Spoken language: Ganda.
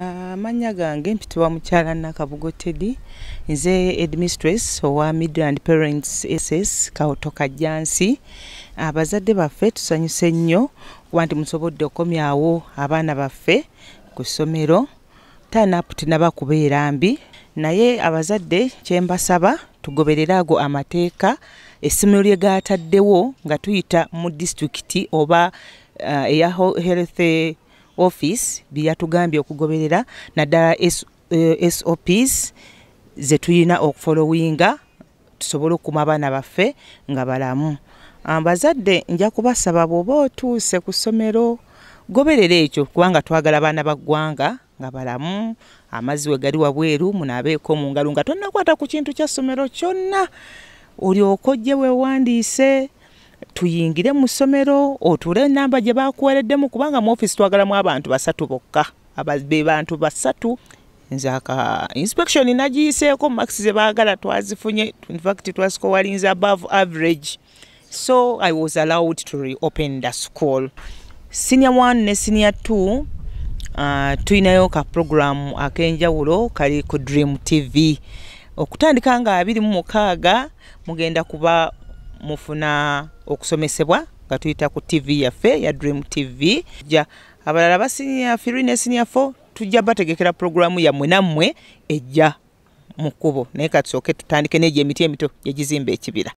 Ah, amannya uh, gange mpitibwa mukyala nakabugo tedi nze administress owa midland parents ss kawotoka jansi abazadde baffe tusanyuse nnyo kuba nti musobodde okomyawo abaana baffe ku ssomero tanapu tinaba kubeera mbi naye abazadde kyembasaba tugoberere ago amateeka essomero lye gataddewo nga tuyita mu disitulikiti oba uh, eya health office byeyatugambye okugoberera naddala sops eh, zetulina okufolowinga tusobole okukuma abaana baffe nga balamu ah, bazadde nja kubasaba bwoba otuuse ku ssomero goberera ekyo kubanga twagala abaana baggwanga nga balamu amazzi we gali wabweru munaabeeko mu ngalo nga tonakwata ku kintu kya ssomero kyonna olyoka ojje weewandiise tuyingire mu ssomero otuule enamba gye bakuwereddemu kubanga muofisi twagalamu abantu basatu bokka be bantu basatu nze ka inspection nagiyiseeko max ze baagala twazifunye infact twasikowalinze above average so i was allowed to reopen the school senior one ne senior two uh, tuyinayo ka programu ak'enjawulo kali ku dream tv okutandika nga abiri mu mukaaga mugenda kuba mufuna okusomesebwa nga tuyita ku tivi yaffe ya dream tv ja abalala basinia firi ne sinia fo tujja bategekera puroguramu yammwe nammwe ejja mu kkubo naye katusooke tutandike n'egyo emiti emito gyegizimba ekibira